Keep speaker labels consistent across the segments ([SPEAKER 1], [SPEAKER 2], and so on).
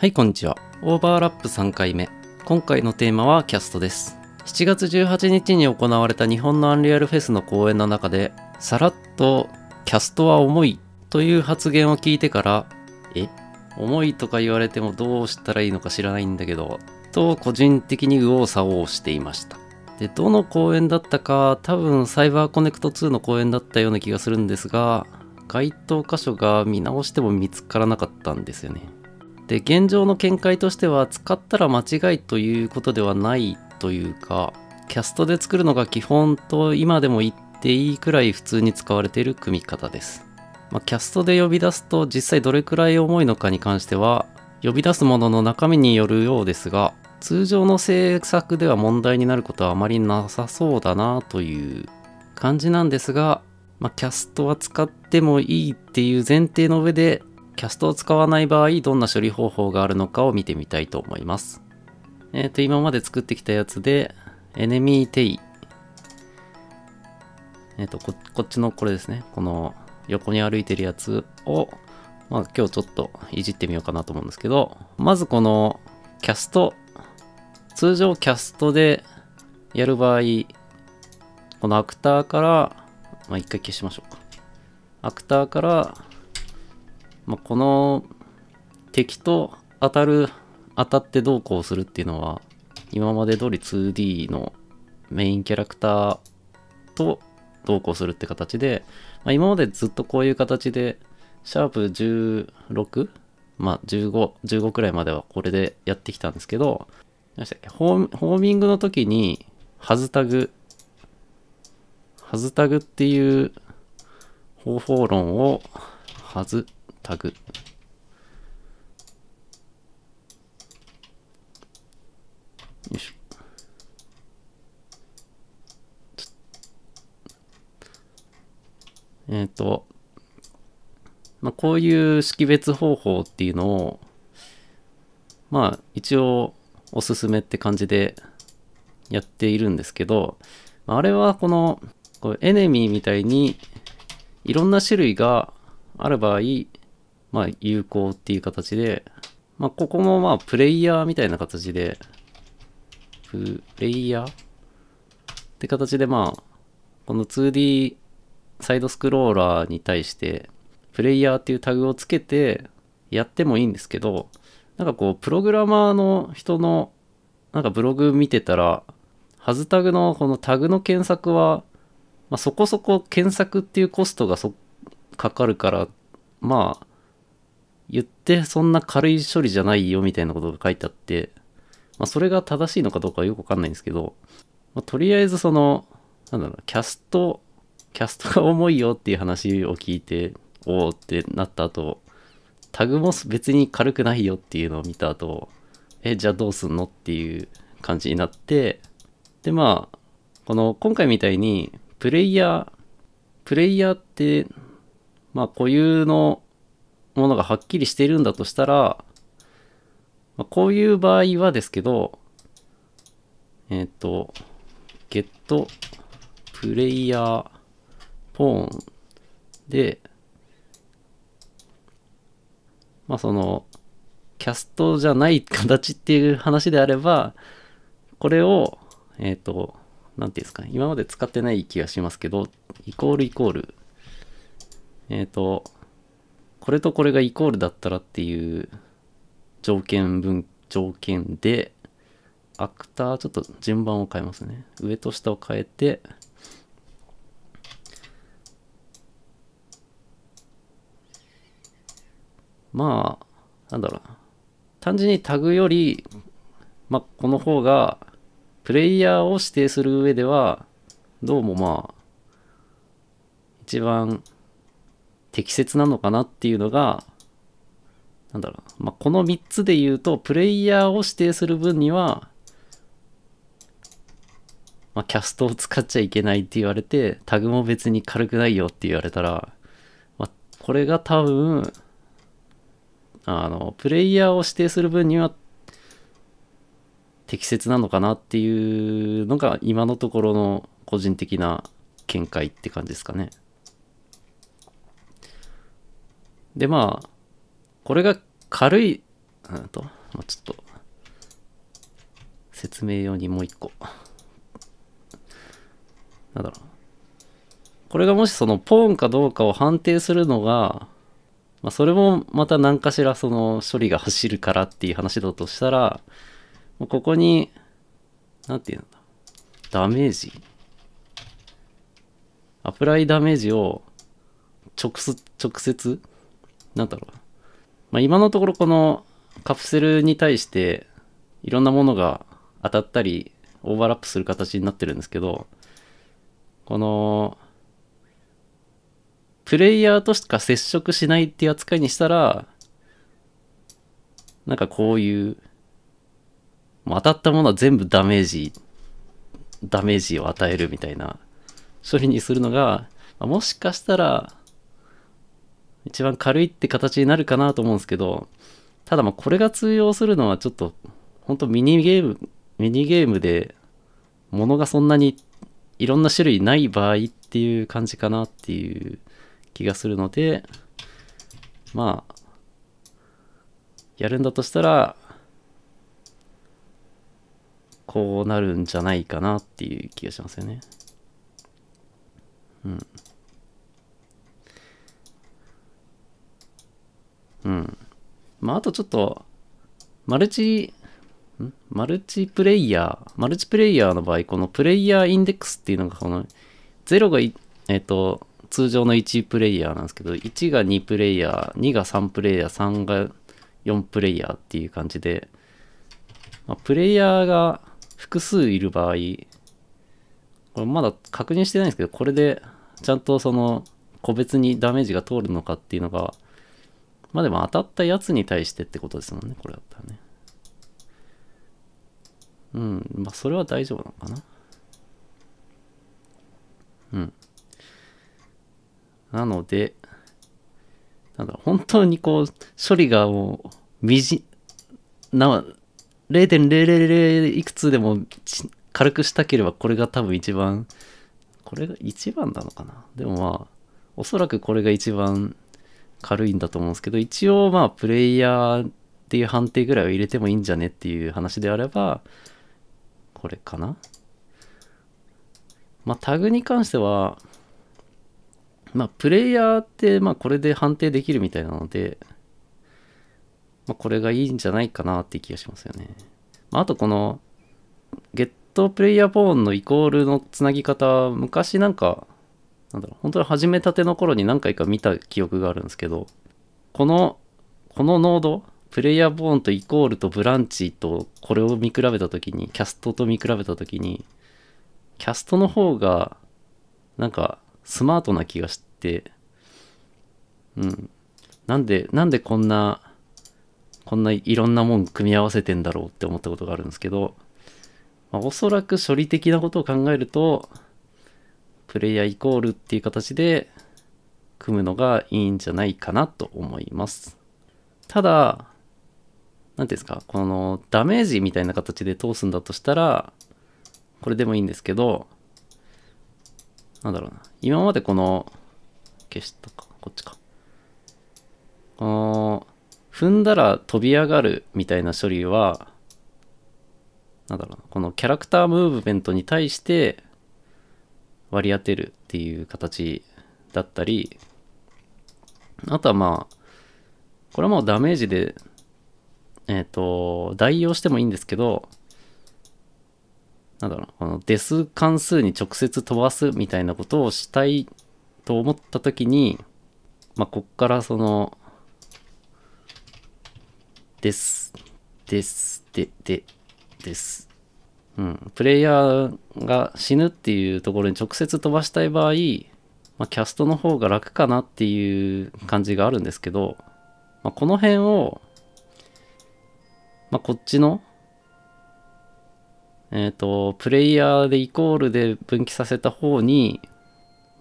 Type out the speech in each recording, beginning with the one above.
[SPEAKER 1] はい、こんにちは。オーバーラップ3回目。今回のテーマはキャストです。7月18日に行われた日本のアンリアルフェスの公演の中で、さらっと、キャストは重いという発言を聞いてから、え重いとか言われてもどうしたらいいのか知らないんだけど、と個人的に右往左往していました。で、どの公演だったか、多分サイバーコネクト2の公演だったような気がするんですが、該当箇所が見直しても見つからなかったんですよね。で現状の見解としては使ったら間違いということではないというかキャストで作るのが基本と今でも言っていいくらい普通に使われている組み方です、まあ、キャストで呼び出すと実際どれくらい重いのかに関しては呼び出すものの中身によるようですが通常の制作では問題になることはあまりなさそうだなという感じなんですが、まあ、キャストは使ってもいいっていう前提の上でキャストを使わない場合、どんな処理方法があるのかを見てみたいと思います。えっ、ー、と、今まで作ってきたやつで、エネミーテイ。えっ、ー、とこ、こっちのこれですね。この横に歩いてるやつを、まあ今日ちょっといじってみようかなと思うんですけど、まずこのキャスト、通常キャストでやる場合、このアクターから、まあ一回消しましょうか。アクターからまあ、この敵と当たる、当たってどうこうするっていうのは、今まで通り 2D のメインキャラクターとどうこうするって形で、まあ、今までずっとこういう形で、シャープ 16? まあ、15、15くらいまではこれでやってきたんですけど、ホーミングの時に、ハズタグ、ハズタグっていう方法論を、ハズタグ。よいしょ。えっ、ー、と、まあ、こういう識別方法っていうのを、まあ、一応、おすすめって感じでやっているんですけど、あれはこの、こエネミーみたいに、いろんな種類がある場合、まあ、有効っていう形で、まあ、ここもまあ、プレイヤーみたいな形で、プレイヤーって形でまあ、この 2D サイドスクローラーに対して、プレイヤーっていうタグをつけてやってもいいんですけど、なんかこう、プログラマーの人の、なんかブログ見てたら、ハズタグのこのタグの検索は、まあ、そこそこ検索っていうコストがそかかるから、まあ、言ってそんな軽い処理じゃないよみたいなことが書いてあって、まあ、それが正しいのかどうかはよくわかんないんですけど、まあ、とりあえずその、なんだろう、キャスト、キャストが重いよっていう話を聞いて、おおってなった後、タグも別に軽くないよっていうのを見た後、え、じゃあどうすんのっていう感じになって、で、まあ、この今回みたいに、プレイヤー、プレイヤーって、まあ固有のものがはっきりしているんだとしたら、まあ、こういう場合はですけど、えっ、ー、と、ゲットプレイヤーポーンで、まあその、キャストじゃない形っていう話であれば、これを、えっ、ー、と、なんていうんですかね、今まで使ってない気がしますけど、イコールイコール、えっ、ー、と、これとこれがイコールだったらっていう条件分、条件で、アクター、ちょっと順番を変えますね。上と下を変えて、まあ、なんだろうな。単純にタグより、まあ、この方が、プレイヤーを指定する上では、どうもまあ、一番適切なのかなっていうのが、なんだろう、まあ、この3つで言うと、プレイヤーを指定する分には、まあ、キャストを使っちゃいけないって言われて、タグも別に軽くないよって言われたら、まあ、これが多分、あの、プレイヤーを指定する分には、適切なのかなっていうのが今のところの個人的な見解って感じですかね。で、まあ、これが軽い、うんと、まあ、ちょっと、説明用にもう一個。なんだろう。これがもしそのポーンかどうかを判定するのが、まあ、それもまた何かしらその処理が走るからっていう話だとしたら、もうここに、なんていうんだ、ダメージ。アプライダメージを直接、直接なんだろう。まあ、今のところこのカプセルに対していろんなものが当たったりオーバーラップする形になってるんですけど、この、プレイヤーとしか接触しないっていう扱いにしたら、なんかこういう、もう当たったものは全部ダメージ、ダメージを与えるみたいな処理にするのが、もしかしたら一番軽いって形になるかなと思うんですけど、ただまあこれが通用するのはちょっと、ほんとミニゲーム、ミニゲームで、物がそんなにいろんな種類ない場合っていう感じかなっていう気がするので、まあ、やるんだとしたら、こうなるんじゃないかなっていう気がしますよね。うん。うん。まあ、あとちょっと、マルチ、マルチプレイヤー、マルチプレイヤーの場合、このプレイヤーインデックスっていうのが、この0が、えっ、ー、と、通常の1プレイヤーなんですけど、1が2プレイヤー、2が3プレイヤー、3が4プレイヤーっていう感じで、まあ、プレイヤーが複数いる場合、これまだ確認してないんですけど、これでちゃんとその個別にダメージが通るのかっていうのが、まあでも当たったやつに対してってことですもんね、これだったらね。うん、まあそれは大丈夫なのかな。うん。なので、なんだ本当にこう、処理がもう、みじ、な、0.000いくつでも軽くしたければこれが多分一番これが一番なのかなでもまあおそらくこれが一番軽いんだと思うんですけど一応まあプレイヤーっていう判定ぐらいを入れてもいいんじゃねっていう話であればこれかなまあタグに関してはまあプレイヤーってまあこれで判定できるみたいなのでまあこれがいいんじゃないかなって気がしますよね、まあ、あとこのゲットプレイヤーボーンのイコールのつなぎ方昔なんかなんだろう、本当に始めたての頃に何回か見た記憶があるんですけど、この、このノード、プレイヤーボーンとイコールとブランチとこれを見比べた時に、キャストと見比べた時に、キャストの方が、なんか、スマートな気がして、うん。なんで、なんでこんな、こんないろんなもん組み合わせてんだろうって思ったことがあるんですけど、まあ、おそらく処理的なことを考えると、プレイヤーイコールっていう形で組むのがいいんじゃないかなと思います。ただ、何ですか、このダメージみたいな形で通すんだとしたら、これでもいいんですけど、なんだろうな。今までこの、消したか、こっちか。この、踏んだら飛び上がるみたいな処理は、なんだろうな。このキャラクタームーブメントに対して割り当てるっていう形だったり、あとはまあ、これはもうダメージで、えっ、ー、と、代用してもいいんですけど、なんだろう、このデス関数に直接飛ばすみたいなことをしたいと思ったときに、まあ、こっからその、です、です、で、で、です、うん、プレイヤーが死ぬっていうところに直接飛ばしたい場合、まあ、キャストの方が楽かなっていう感じがあるんですけど、まあ、この辺を、まあ、こっちの、えっ、ー、と、プレイヤーでイコールで分岐させた方に、ま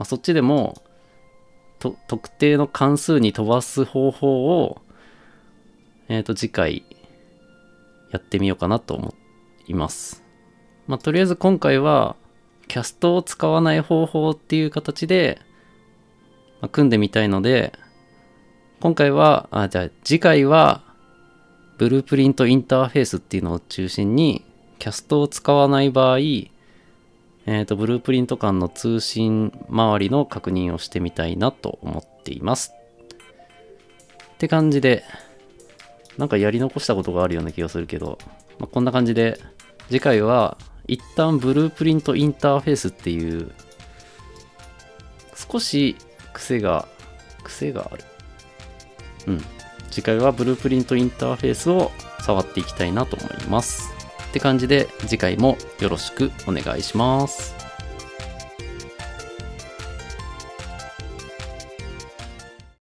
[SPEAKER 1] あ、そっちでも、と特定の関数に飛ばす方法を、えっ、ー、と、次回やってみようかなと思います。まあ、とりあえず今回はキャストを使わない方法っていう形で、ま組んでみたいので今回はあじゃあ次回はブループリントインターフェースっていうのを中心にキャストを使わない場合えっ、ー、と、ブループリント間の通信周りの確認をしてみたいなと思っています。って感じで、なんかやり残したことがあるような気がするけど、まあ、こんな感じで、次回は一旦ブループリントインターフェースっていう少し癖が癖があるうん次回はブループリントインターフェースを触っていきたいなと思いますって感じで次回もよろしくお願いします